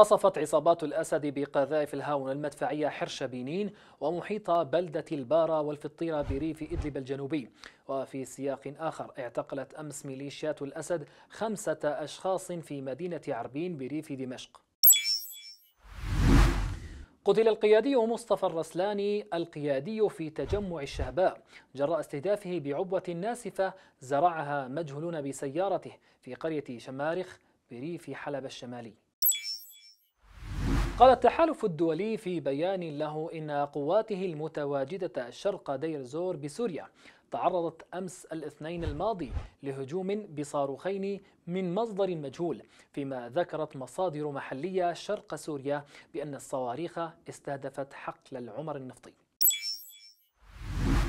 قصفت عصابات الأسد بقذائف الهاون المدفعية حرش بنين ومحيط بلدة البارة والفطيرة بريف إدلب الجنوبي وفي سياق آخر اعتقلت أمس ميليشيات الأسد خمسة أشخاص في مدينة عربين بريف دمشق قتل القيادي مصطفى الرسلاني القيادي في تجمع الشهباء جراء استهدافه بعبوة ناسفة زرعها مجهولون بسيارته في قرية شمارخ بريف حلب الشمالي قال التحالف الدولي في بيان له إن قواته المتواجدة شرق دير زور بسوريا تعرضت أمس الاثنين الماضي لهجوم بصاروخين من مصدر مجهول فيما ذكرت مصادر محلية شرق سوريا بأن الصواريخ استهدفت حقل العمر النفطي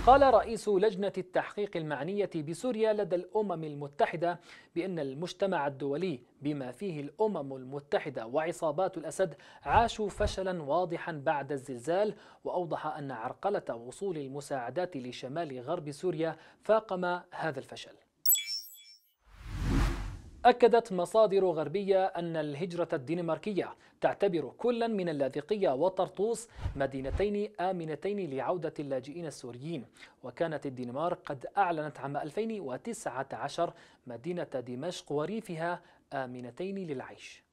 قال رئيس لجنة التحقيق المعنية بسوريا لدى الأمم المتحدة بأن المجتمع الدولي بما فيه الأمم المتحدة وعصابات الأسد عاشوا فشلا واضحا بعد الزلزال وأوضح أن عرقلة وصول المساعدات لشمال غرب سوريا فاقم هذا الفشل أكدت مصادر غربية أن الهجرة الدنماركية تعتبر كلا من اللاذقية وطرطوس مدينتين آمنتين لعودة اللاجئين السوريين وكانت الدنمارك قد أعلنت عام 2019 مدينة دمشق وريفها آمنتين للعيش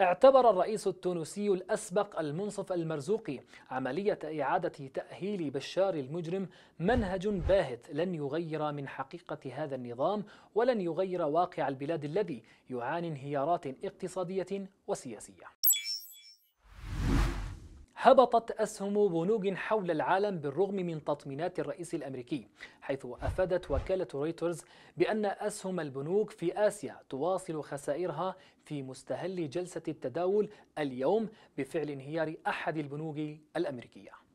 اعتبر الرئيس التونسي الأسبق المنصف المرزوقي عملية إعادة تأهيل بشار المجرم منهج باهت لن يغير من حقيقة هذا النظام ولن يغير واقع البلاد الذي يعاني انهيارات اقتصادية وسياسية هبطت أسهم بنوك حول العالم بالرغم من تطمينات الرئيس الأمريكي حيث أفادت وكالة رويترز بأن أسهم البنوك في آسيا تواصل خسائرها في مستهل جلسة التداول اليوم بفعل انهيار أحد البنوك الأمريكية